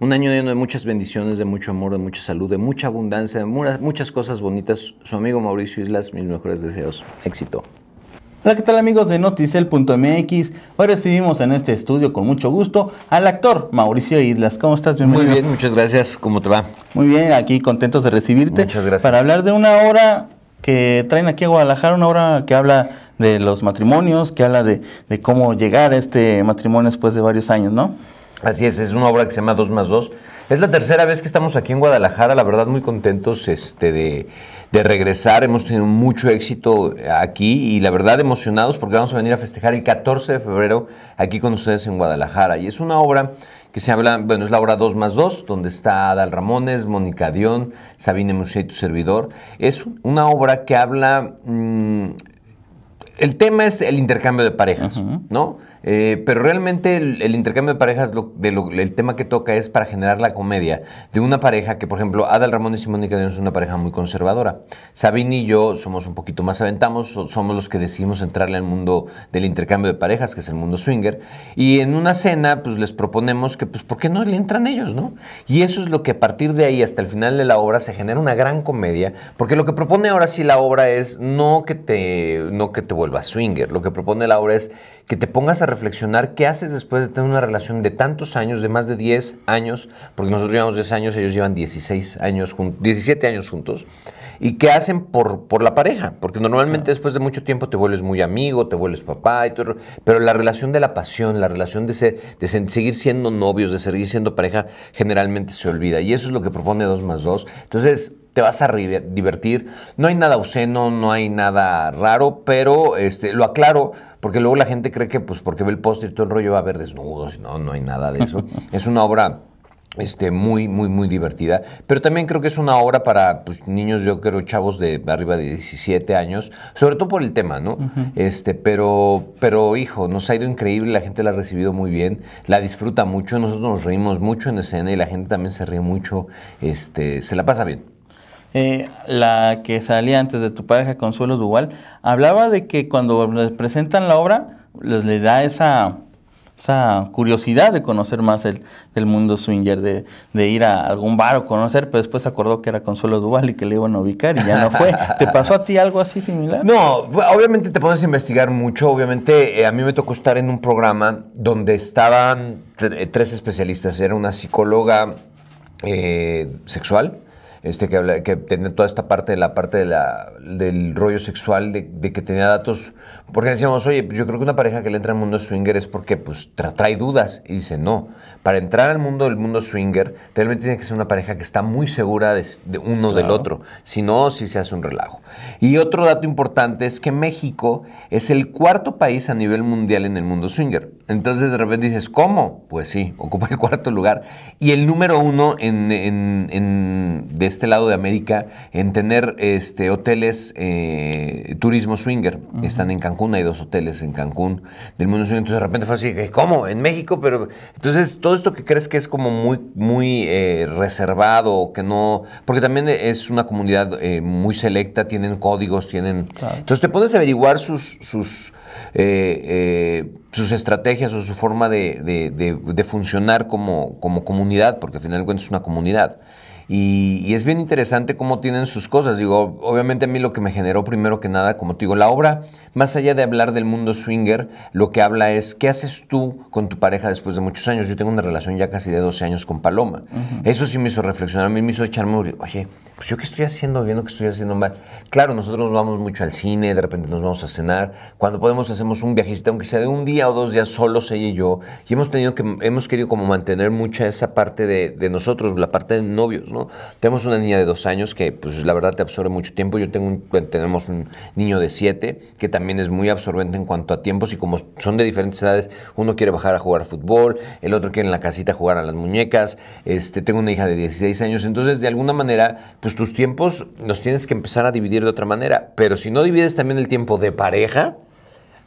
Un año lleno de muchas bendiciones, de mucho amor, de mucha salud, de mucha abundancia, de muchas cosas bonitas. Su amigo Mauricio Islas, mis mejores deseos. Éxito. Hola, ¿qué tal amigos de Noticel.mx? Hoy recibimos en este estudio con mucho gusto al actor Mauricio Islas. ¿Cómo estás? Bienvenido. Muy bien, muchas gracias. ¿Cómo te va? Muy bien, aquí contentos de recibirte. Muchas gracias. Para hablar de una obra que traen aquí a Guadalajara, una obra que habla de los matrimonios, que habla de, de cómo llegar a este matrimonio después de varios años, ¿no? Así es, es una obra que se llama 2 más 2. Es la tercera vez que estamos aquí en Guadalajara, la verdad muy contentos este, de, regresar. Hemos tenido mucho éxito aquí y la verdad emocionados porque vamos a venir a festejar el 14 de febrero aquí con ustedes en Guadalajara. Y es una obra que se habla, bueno, es la obra 2 más 2, donde está Adal Ramones, Mónica Dion, Sabine y tu servidor. Es una obra que habla... Mm, el tema es el intercambio de parejas, ¿no? Eh, pero realmente el, intercambio de parejas, el tema que toca es para generar la comedia de una pareja que, por ejemplo, Adal Ramón y Simónica Díaz es una pareja muy conservadora. Sabine y yo somos un poquito más aventamos, somos los que decidimos entrarle al mundo del intercambio de parejas, que es el mundo swinger. Y en una cena, pues les proponemos que, pues, ¿por qué no le entran ellos, no? Y eso es lo que a partir de ahí hasta el final de la obra se genera una gran comedia, porque lo que propone ahora sí la obra es no que te, no que te vuelvas swinger, lo que propone la obra es que te pongas a reflexionar qué haces después de tener una relación de tantos años, de más de 10 años, porque nosotros llevamos 10 años, ellos llevan 16 años, 17 años juntos, y qué hacen por, por la pareja, porque normalmente después de mucho tiempo te vuelves muy amigo, te vuelves papá, y todo, pero la relación de la pasión, la relación de, de seguir siendo novios, de seguir siendo pareja, generalmente se olvida, y eso es lo que propone 2 más 2. Entonces, te vas a divertir. No hay nada obsceno, no hay nada raro, pero este, lo aclaro porque luego la gente cree que pues porque ve el póster y todo el rollo va a ver desnudos. No, no hay nada de eso. es una obra... Este, muy, muy, muy divertida. Pero también creo que es una obra para pues, niños, yo creo, chavos de arriba de 17 años, sobre todo por el tema, ¿no? este, pero, pero, hijo, nos ha ido increíble, la gente la ha recibido muy bien, la disfruta mucho, nosotros nos reímos mucho en escena y la gente también se ríe mucho, este, se la pasa bien. Eh, la que salía antes de tu pareja, Consuelo Duval, hablaba de que cuando les presentan la obra, les, da esa, curiosidad de conocer más el, del mundo swinger, de, ir a algún bar o conocer, pero después acordó que era Consuelo Duval y que le iban a ubicar y ya no fue. ¿Te pasó a ti algo así similar? No, obviamente te pones a investigar mucho. Obviamente eh, a mí me tocó estar en un programa donde estaban tres especialistas. Era una psicóloga eh, sexual, este, que, que tenía toda esta parte de la parte de la, del rollo sexual, de, que tenía datos, porque decíamos, oye, pues yo creo que una pareja que le entra al mundo swinger es porque pues trae dudas y dice, no, para entrar al mundo del mundo swinger realmente tiene que ser una pareja que está muy segura de, uno del otro, si no, sí se hace un relajo. Y otro dato importante es que México es el cuarto país a nivel mundial en el mundo swinger. Entonces de repente dices, ¿cómo? Pues sí, ocupa el cuarto lugar. Y el número uno de este lado de América en tener este, hoteles eh, turismo swinger. Están en Cancún, hay dos hoteles en Cancún del mundo Entonces de repente fue así, ¿cómo? En México, pero... Entonces todo esto que crees que es como muy, muy eh, reservado, que no... Porque también es una comunidad eh, muy selecta, tienen códigos, tienen... Entonces te pones a averiguar sus, sus eh, eh, sus estrategias o su forma de, funcionar como, comunidad, porque al final de es una comunidad. Y, es bien interesante cómo tienen sus cosas. Digo, obviamente a mí lo que me generó primero que nada, como te digo, la obra más allá de hablar del mundo swinger, lo que habla es qué haces tú con tu pareja después de muchos años. Yo tengo una relación ya casi de 12 años con Paloma. Eso sí me hizo reflexionar, a mí me hizo echarme, oye, pues yo qué estoy haciendo, viendo que estoy haciendo mal. Claro, nosotros vamos mucho al cine, de repente nos vamos a cenar. Cuando podemos hacemos un viajista, aunque sea de un día o dos días solos ella y yo. Y hemos tenido que, hemos querido como mantener mucha esa parte de, de nosotros, la parte de novios, ¿no? Tenemos una niña de dos años que, pues la verdad, te absorbe mucho tiempo. Yo tengo tenemos un niño de siete que también también es muy absorbente en cuanto a tiempos y como son de diferentes edades, uno quiere bajar a jugar fútbol, el otro quiere en la casita jugar a las muñecas, este, tengo una hija de 16 años, entonces de alguna manera, pues tus tiempos los tienes que empezar a dividir de otra manera, pero si no divides también el tiempo de pareja,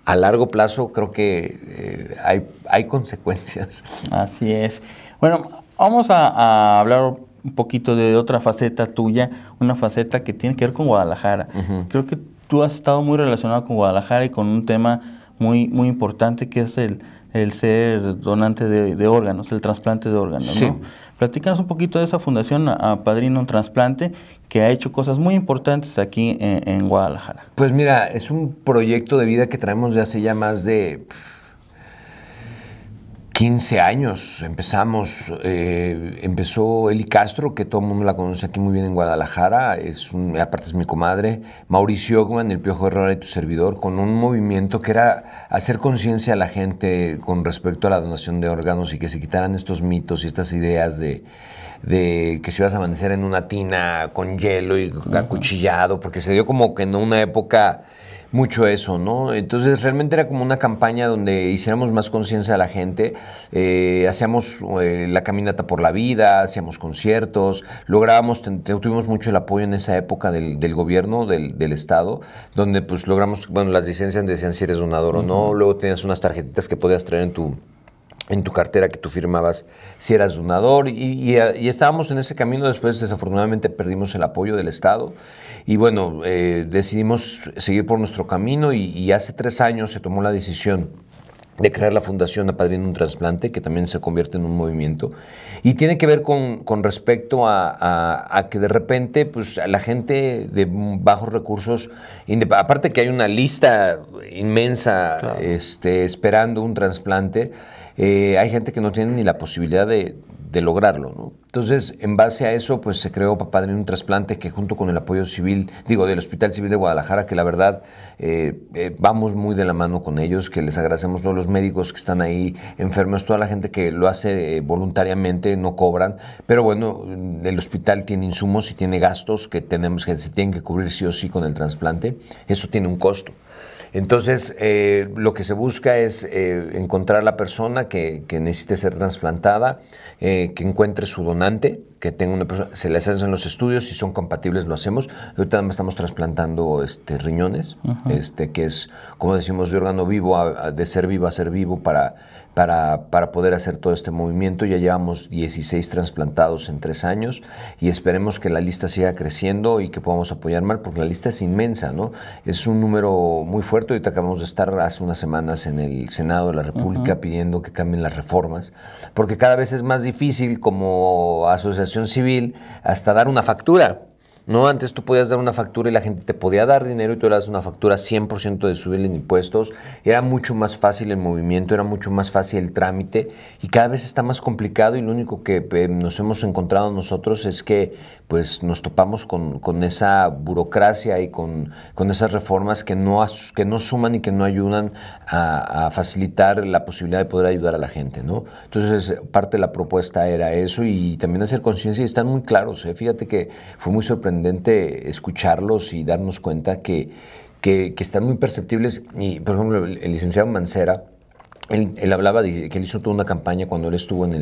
a largo plazo creo que eh, hay, hay, consecuencias. Así es. Bueno, vamos a, hablar un poquito de otra faceta tuya, una faceta que tiene que ver con Guadalajara. Creo que tú has estado muy relacionado con Guadalajara y con un tema muy, muy importante que es el, el ser donante de, órganos, el trasplante de órganos. Sí. ¿no? Platícanos un poquito de esa fundación, a Padrino Trasplante, que ha hecho cosas muy importantes aquí en, en Guadalajara. Pues mira, es un proyecto de vida que traemos de hace ya más de 15 años empezamos, eh, empezó Eli Castro, que todo el mundo la conoce aquí muy bien en Guadalajara, es aparte es mi comadre, Mauricio Ogman, el Piojo error y tu servidor, con un movimiento que era hacer conciencia a la gente con respecto a la donación de órganos y que se quitaran estos mitos y estas ideas de, de que si ibas a amanecer en una tina con hielo y acuchillado, porque se dio como que en una época mucho eso, ¿no? Entonces realmente era como una campaña donde hiciéramos más conciencia a la gente, eh, hacíamos eh, la caminata por la vida, hacíamos conciertos, lográbamos, tuvimos mucho el apoyo en esa época del, gobierno, del, Estado, donde pues logramos, bueno, las licencias decían si eres donador o no, luego tenías unas tarjetitas que podías traer en tu en tu cartera que tú firmabas si eras donador y, estábamos en ese camino, después desafortunadamente perdimos el apoyo del Estado y bueno, eh, decidimos seguir por nuestro camino y, hace tres años se tomó la decisión de crear la Fundación Apadrino un Transplante, que también se convierte en un movimiento, y tiene que ver con, con respecto a, que de repente pues, la gente de bajos recursos, aparte que hay una lista inmensa este, esperando un trasplante, eh, hay gente que no tiene ni la posibilidad de, lograrlo. Entonces, en base a eso, pues se creó en un trasplante que junto con el apoyo civil, digo, del Hospital Civil de Guadalajara, que la verdad eh, eh, vamos muy de la mano con ellos, que les agradecemos todos los médicos que están ahí, enfermos, toda la gente que lo hace voluntariamente, no cobran, pero bueno, el hospital tiene insumos y tiene gastos que tenemos que se tienen que cubrir sí o sí con el trasplante, eso tiene un costo. Entonces, eh, lo que se busca es eh, encontrar la persona que, necesite ser trasplantada, eh, que encuentre su donante, que tenga una persona, se les hacen los estudios, si son compatibles lo hacemos. Ahorita estamos trasplantando este, riñones, este, que es, como decimos, de órgano vivo, de ser vivo a ser vivo para para, poder hacer todo este movimiento. Ya llevamos 16 trasplantados en tres años y esperemos que la lista siga creciendo y que podamos apoyar más, porque la lista es inmensa, ¿no? Es un número muy fuerte. Ahorita acabamos de estar hace unas semanas en el Senado de la República pidiendo que cambien las reformas, porque cada vez es más difícil como asociación civil hasta dar una factura. ¿no? Antes tú podías dar una factura y la gente te podía dar dinero y tú eras una factura 100% de subir en impuestos. Era mucho más fácil el movimiento, era mucho más fácil el trámite y cada vez está más complicado y lo único que eh, nos hemos encontrado nosotros es que pues nos topamos con, esa burocracia y con, con esas reformas que no, que suman y que no ayudan a, facilitar la posibilidad de poder ayudar a la gente, ¿no? Entonces parte de la propuesta era eso y también hacer conciencia y están muy claros. ¿eh? Fíjate que fue muy sorprendente escucharlos y darnos cuenta que, que, están muy perceptibles. Y, por ejemplo, el, licenciado Mancera, él, hablaba de que él hizo toda una campaña cuando él estuvo en,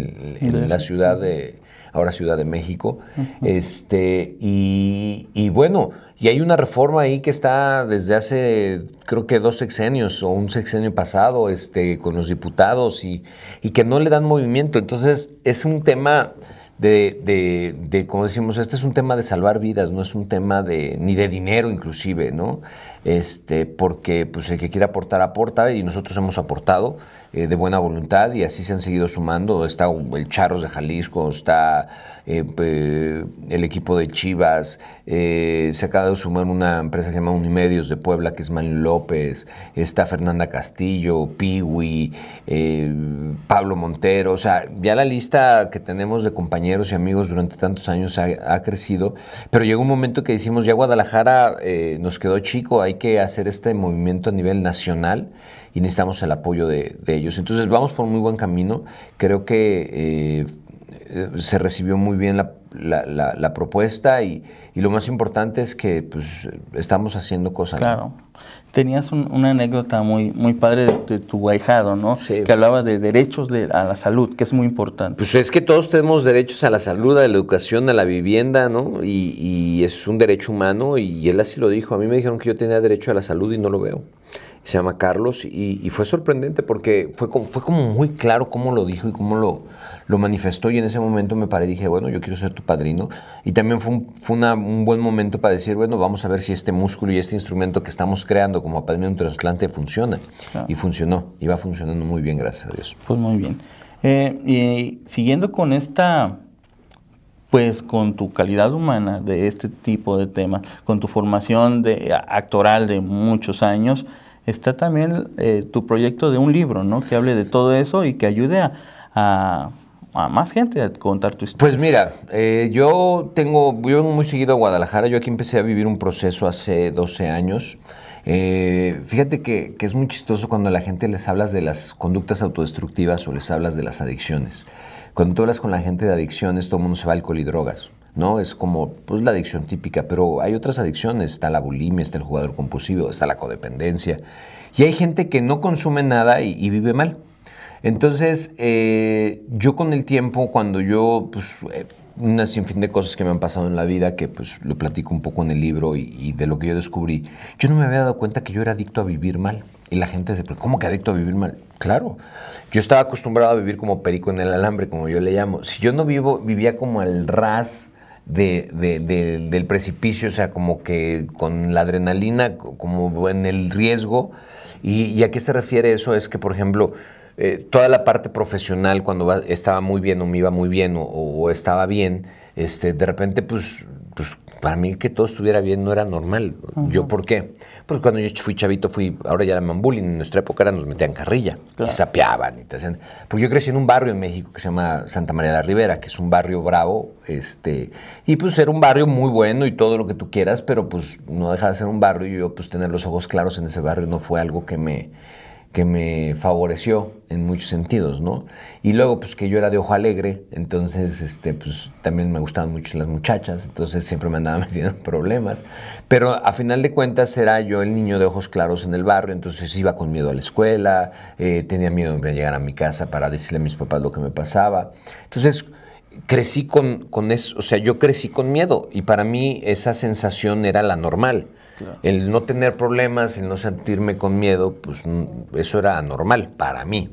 en la ciudad de, ahora Ciudad de México, este, y, y, bueno, y hay una reforma ahí que está desde hace, creo que dos sexenios o un sexenio pasado, este, con los diputados y, y que no le dan movimiento. Entonces, es un tema de, de, de, como decimos, este es un tema de salvar vidas, no es un tema de, ni de dinero inclusive, ¿no? Este, porque pues el que quiera aportar, aporta, y nosotros hemos aportado eh, de buena voluntad y así se han seguido sumando. Está el Charros de Jalisco, está eh, el equipo de Chivas, eh, se acaba de sumar una empresa que se llama Unimedios de Puebla, que es Manuel López, está Fernanda Castillo, Piwi, Pablo Montero, o sea, ya la lista que tenemos de compañeros y amigos durante tantos años ha, crecido, pero llegó un momento que decimos, ya Guadalajara eh, nos quedó chico, hay que hacer este movimiento a nivel nacional y necesitamos el apoyo de, ellos. Entonces vamos por muy buen camino, creo que eh, eh, se recibió muy bien la, propuesta y, lo más importante es que pues, estamos haciendo cosas. Claro. Tenías una anécdota muy, muy padre de, tu guajado, ¿no? Sí. Que hablaba de derechos a la salud, que es muy importante. Pues es que todos tenemos derechos a la salud, a la educación, a la vivienda, ¿no? Y, y es un derecho humano y él así lo dijo. A mí me dijeron que yo tenía derecho a la salud y no lo veo se llama Carlos, y, fue sorprendente porque fue como, fue como muy claro cómo lo dijo y cómo lo, lo manifestó, y en ese momento me paré y dije, bueno, yo quiero ser tu padrino, y también fue, un, fue un buen momento para decir, bueno, vamos a ver si este músculo y este instrumento que estamos creando como padrino de un trasplante funciona, y funcionó, y va funcionando muy bien, gracias a Dios. Pues muy bien. Eh, y siguiendo con esta pues con tu calidad humana de este tipo de temas, con tu formación de, actoral de muchos años, está también eh, tu proyecto de un libro, ¿no? Que hable de todo eso y que ayude a, a, más gente a contar tu historia. Pues mira, eh, yo tengo, yo muy seguido a Guadalajara, yo aquí empecé a vivir un proceso hace 12 años. Eh, fíjate que, que, es muy chistoso cuando a la gente les hablas de las conductas autodestructivas o les hablas de las adicciones. Cuando tú hablas con la gente de adicciones, todo el mundo se va alcohol y drogas. ¿no? Es como pues, la adicción típica, pero hay otras adicciones, está la bulimia, está el jugador compulsivo, está la codependencia, y hay gente que no consume nada y, vive mal. Entonces, eh, yo con el tiempo, cuando yo, pues, eh, una sinfín de cosas que me han pasado en la vida, que pues lo platico un poco en el libro y, de lo que yo descubrí, yo no me había dado cuenta que yo era adicto a vivir mal. Y la gente dice, ¿cómo que adicto a vivir mal? Claro, yo estaba acostumbrado a vivir como perico en el alambre, como yo le llamo. Si yo no vivo, vivía como el ras de, del precipicio, o sea, como que con la adrenalina, como en el riesgo. ¿Y, a qué se refiere eso? Es que, por ejemplo, eh, toda la parte profesional, cuando estaba muy bien o me iba muy bien o, estaba bien, este, de repente, pues, pues para mí que todo estuviera bien no era normal. ¿Yo por qué? Porque cuando yo fui chavito, fui, ahora ya era y en nuestra época era, nos metían carrilla, y sapeaban y te hacían. Porque yo crecí en un barrio en México que se llama Santa María de la Ribera, que es un barrio bravo, este, y pues era un barrio muy bueno y todo lo que tú quieras, pero pues no deja de ser un barrio y yo pues tener los ojos claros en ese barrio no fue algo que me que me favoreció en muchos sentidos, ¿no? Y luego, pues que yo era de ojo alegre, entonces, este, pues también me gustaban mucho las muchachas, entonces siempre me andaban metiendo problemas. Pero a final de cuentas era yo el niño de ojos claros en el barrio, entonces iba con miedo a la escuela, eh, tenía miedo de llegar a mi casa para decirle a mis papás lo que me pasaba. Entonces, crecí con, con eso, o sea, yo crecí con miedo y para mí esa sensación era la normal. El no tener problemas, el no sentirme con miedo, pues eso era anormal para mí.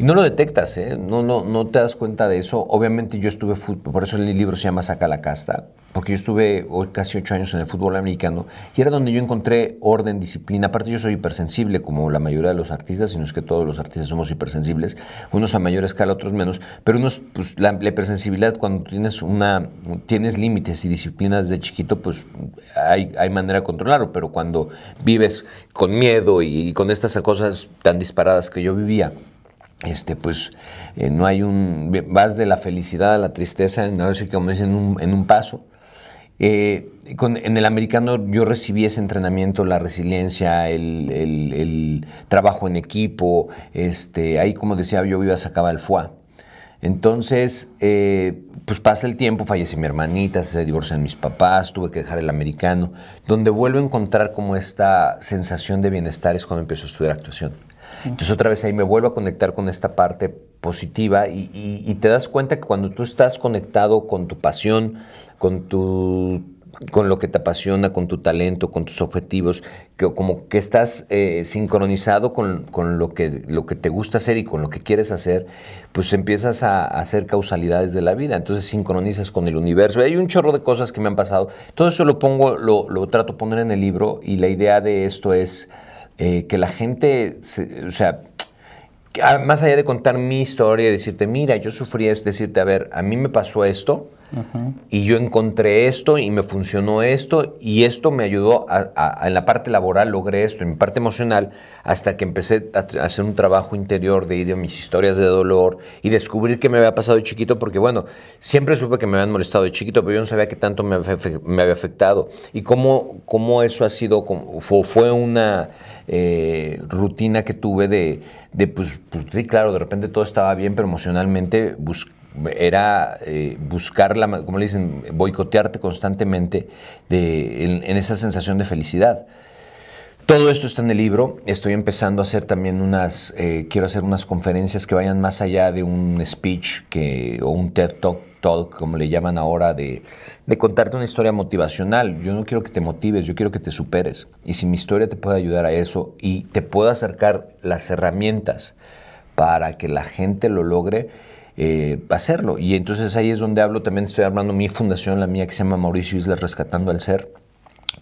Y no lo detectas, ¿eh? no, no, no te das cuenta de eso. Obviamente yo estuve, fútbol, por eso el libro se llama Saca la casta, porque yo estuve casi ocho años en el fútbol americano y era donde yo encontré orden, disciplina. Aparte yo soy hipersensible, como la mayoría de los artistas, sino es que todos los artistas somos hipersensibles, unos a mayor escala, otros menos, pero unos, pues la, hipersensibilidad cuando tienes una, tienes límites y disciplinas de chiquito, pues hay, manera de controlarlo, pero cuando vives con miedo y con estas cosas tan disparadas que yo vivía, este, pues eh, no hay un, vas de la felicidad a la tristeza, no dicen, en un paso. Eh, en el americano yo recibí ese entrenamiento, la resiliencia, el, trabajo en equipo, este, ahí como decía yo iba sacaba el foie. Entonces, eh, pues pasa el tiempo, fallece mi hermanita, se divorcian mis papás, tuve que dejar el americano. Donde vuelvo a encontrar como esta sensación de bienestar es cuando empiezo a estudiar actuación entonces otra vez ahí me vuelvo a conectar con esta parte positiva y, te das cuenta que cuando tú estás conectado con tu pasión, con tu con lo que te apasiona, con tu talento, con tus objetivos, que como que estás eh, sincronizado con, lo, que, lo que te gusta hacer y con lo que quieres hacer, pues empiezas a, hacer causalidades de la vida. Entonces sincronizas con el universo. Hay un chorro de cosas que me han pasado. Todo eso lo pongo, lo, lo trato de poner en el libro y la idea de esto es eh, que la gente, o sea, ah, más allá de contar mi historia y decirte, mira, yo sufrí, es decirte, a ver, a mí me pasó esto y yo encontré esto y me funcionó esto y esto me ayudó a, en la parte laboral, logré esto, en mi parte emocional, hasta que empecé a, hacer un trabajo interior de ir a mis historias de dolor y descubrir qué me había pasado de chiquito, porque bueno, siempre supe que me habían molestado de chiquito, pero yo no sabía que tanto me, había afectado y cómo, cómo eso ha sido, fue una eh, rutina que tuve de, pues, pues, sí, claro, de repente todo estaba bien, pero emocionalmente era eh, buscar, la, como le dicen, boicotearte constantemente en esa sensación de felicidad. Todo esto está en el libro. Estoy empezando a hacer también unas, eh, quiero hacer unas conferencias que vayan más allá de un speech que, o un TED Talk, talk como le llaman ahora, de, contarte una historia motivacional. Yo no quiero que te motives, yo quiero que te superes. Y si mi historia te puede ayudar a eso y te puedo acercar las herramientas para que la gente lo logre, eh, hacerlo. Y entonces ahí es donde hablo, también estoy hablando mi fundación, la mía que se llama Mauricio Islas Rescatando al Ser,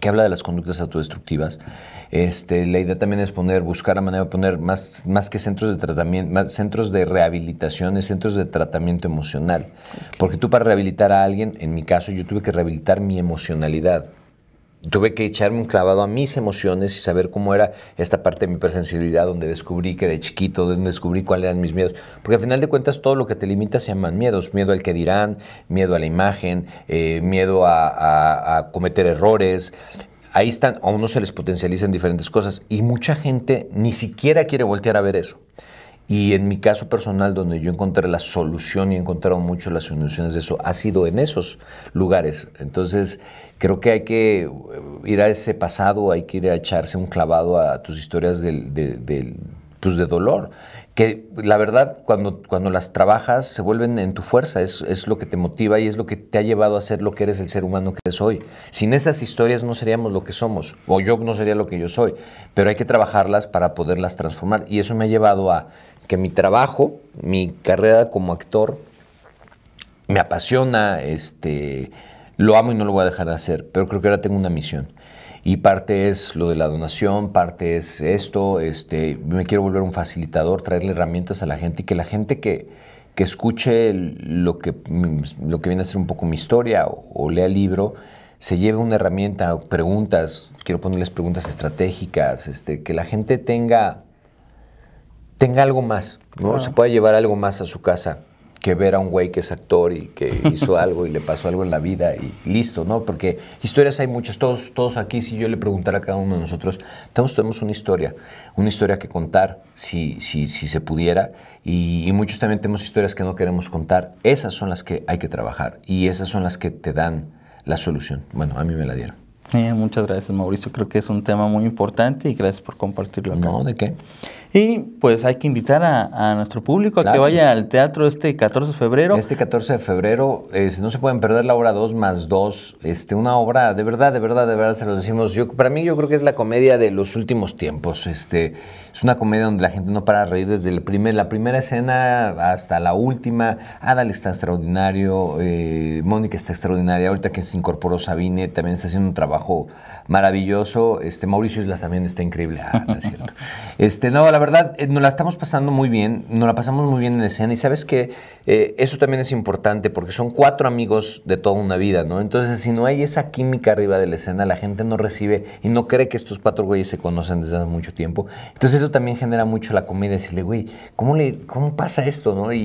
que habla de las conductas autodestructivas. Este, la idea también es buscar la manera de poner más, más que centros de tratamiento, más centros de rehabilitación, centros de tratamiento emocional. Porque tú para rehabilitar a alguien, en mi caso, yo tuve que rehabilitar mi emocionalidad tuve que echarme un clavado a mis emociones y saber cómo era esta parte de mi presensibilidad donde descubrí que de chiquito, donde descubrí cuáles eran mis miedos. Porque al final de cuentas todo lo que te limita se llaman miedos. Miedo al que dirán, miedo a la imagen, eh, miedo a, a cometer errores. Ahí están, a uno se les potencializan diferentes cosas y mucha gente ni siquiera quiere voltear a ver eso. Y en mi caso personal, donde yo encontré la solución y he encontrado mucho las soluciones de eso, ha sido en esos lugares. Entonces, creo que hay que eh, ir a ese pasado, hay que ir a echarse un clavado a tus historias del, pues de dolor que la verdad cuando, las trabajas se vuelven en tu fuerza, es, lo que te motiva y es lo que te ha llevado a ser lo que eres el ser humano que eres hoy. Sin esas historias no seríamos lo que somos, o yo no sería lo que yo soy, pero hay que trabajarlas para poderlas transformar. Y eso me ha llevado a que mi trabajo, mi carrera como actor, me apasiona, este, lo amo y no lo voy a dejar de hacer, pero creo que ahora tengo una misión y parte es lo de la donación, parte es esto, este, me quiero volver un facilitador, traerle herramientas a la gente y que la gente que, que escuche lo que, lo que viene a ser un poco mi historia o, lea el libro, se lleve una herramienta, preguntas, quiero ponerles preguntas estratégicas, este, que la gente tenga, tenga algo más, ¿no? Se pueda llevar algo más a su casa que ver a un güey que es actor y que hizo algo y le pasó algo en la vida y listo, ¿no? Porque historias hay muchas. Todos, todos aquí, si yo le preguntara a cada uno de nosotros, todos tenemos una historia, una historia que contar si, si, si se pudiera. Y, muchos también tenemos historias que no queremos contar. Esas son las que hay que trabajar y esas son las que te dan la solución. Bueno, a mí me la dieron. Eh, muchas gracias, Mauricio. Creo que es un tema muy importante y gracias por compartirlo No, ¿de qué? Y pues hay que invitar a, nuestro público a que vaya al teatro este 14 de febrero. Este 14 de febrero, eh, no se pueden perder la obra 2 más 2, este, una obra de verdad, de verdad, de verdad, se los decimos. Yo, para mí yo creo que es la comedia de los últimos tiempos. Este, es una comedia donde la gente no para de reír desde el primer, la primera escena hasta la última. Adal está extraordinario, eh, Mónica está extraordinaria, ahorita que se incorporó Sabine también está haciendo un trabajo maravilloso. Este, Mauricio Islas también está increíble, ah, es cierto. Este, no, la la verdad, eh, nos la estamos pasando muy bien, nos la pasamos muy bien en escena y sabes que eh, eso también es importante porque son cuatro amigos de toda una vida, ¿no? Entonces, si no hay esa química arriba de la escena, la gente no recibe y no cree que estos cuatro güeyes se conocen desde hace mucho tiempo. Entonces, eso también genera mucho la comedia, decirle, güey, ¿cómo, le, cómo pasa esto, no? Y,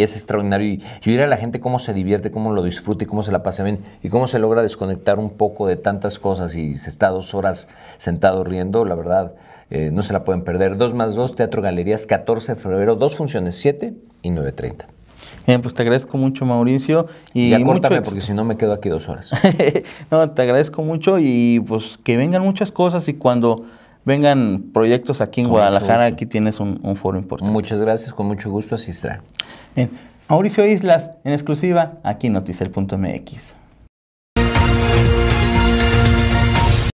es extraordinario. Y, oír a la gente cómo se divierte, cómo lo disfruta y cómo se la pasa bien y cómo se logra desconectar un poco de tantas cosas y se está dos horas sentado riendo, la verdad eh, no se la pueden perder. 2 más 2, Teatro Galerías, 14 de febrero, dos funciones, 7 y 9.30. Bien, eh, pues te agradezco mucho, Mauricio. Y ya porque si no me quedo aquí dos horas. no, te agradezco mucho y pues que vengan muchas cosas y cuando vengan proyectos aquí en Guadalajara, aquí tienes un, foro importante. Muchas gracias, con mucho gusto así Mauricio Islas, en exclusiva, aquí en Noticel.mx.